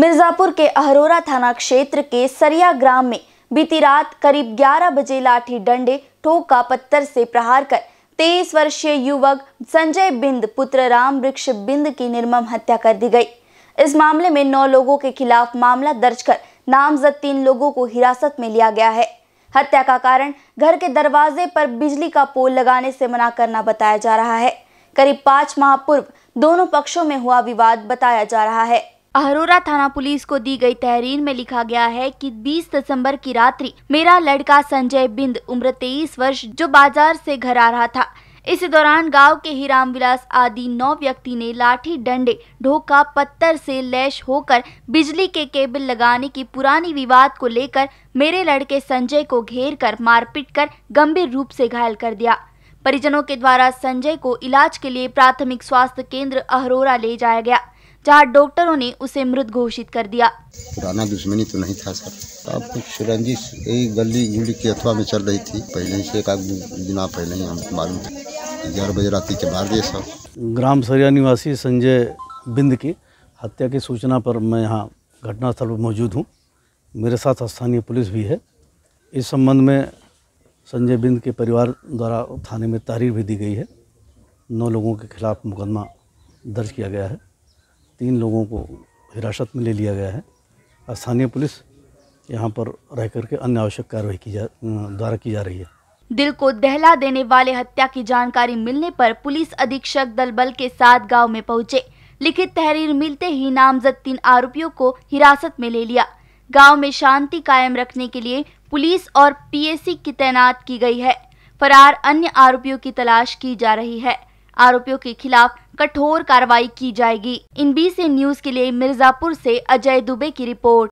मिर्जापुर के अहरोरा थाना क्षेत्र के सरिया ग्राम में बीती रात करीब 11 बजे लाठी डंडे ठोका का पत्थर से प्रहार कर तेईस वर्षीय युवक संजय बिंद पुत्र राम वृक्ष बिंद की निर्मम हत्या कर दी गई इस मामले में नौ लोगों के खिलाफ मामला दर्ज कर नामजद तीन लोगों को हिरासत में लिया गया है हत्या का कारण घर के दरवाजे पर बिजली का पोल लगाने से मना करना बताया जा रहा है करीब पांच माह पूर्व दोनों पक्षों में हुआ विवाद बताया जा रहा है अहरोरा थाना पुलिस को दी गई तहरीर में लिखा गया है कि 20 दिसंबर की रात्रि मेरा लड़का संजय बिंद उम्र 23 वर्ष जो बाजार से घर आ रहा था इस दौरान गांव के ही रामविलास आदि नौ व्यक्ति ने लाठी डंडे ढोका पत्थर से लैश होकर बिजली के केबल लगाने की पुरानी विवाद को लेकर मेरे लड़के संजय को घेर कर मारपीट कर गंभीर रूप से घायल कर दिया परिजनों के द्वारा संजय को इलाज के लिए प्राथमिक स्वास्थ्य केंद्र अहरोरा ले जाया गया जहां डॉक्टरों ने उसे मृत घोषित कर दिया पुराना दुश्मनी तो नहीं था सर अब कुछ रंजिश यही गली गुली की अथवा में चल रही थी पहले से एक आध दिन पहले ही हम मालूम था ग्यारह बजे रात के मार दिए सर ग्राम सरिया निवासी संजय बिंद की हत्या की सूचना पर मैं यहाँ घटनास्थल पर मौजूद हूँ मेरे साथ स्थानीय पुलिस भी है इस संबंध में संजय बिंद के परिवार द्वारा थाने में तहरीर भी दी गई है नौ लोगों के खिलाफ मुकदमा दर्ज किया गया है तीन लोगों को हिरासत में ले लिया गया है स्थानीय पुलिस यहाँ पर रह करके अन्य आवश्यक कार्रवाई की जा द्वारा की जा रही है दिल को दहला देने वाले हत्या की जानकारी मिलने पर पुलिस अधीक्षक दल बल के साथ गांव में पहुंचे लिखित तहरीर मिलते ही नामजद तीन आरोपियों को हिरासत में ले लिया गांव में शांति कायम रखने के लिए पुलिस और पीएसी की तैनात की गई है फरार अन्य आरोपियों की तलाश की जा रही है आरोपियों के खिलाफ कठोर कार्रवाई की जाएगी इन बी न्यूज के लिए मिर्जापुर ऐसी अजय दुबे की रिपोर्ट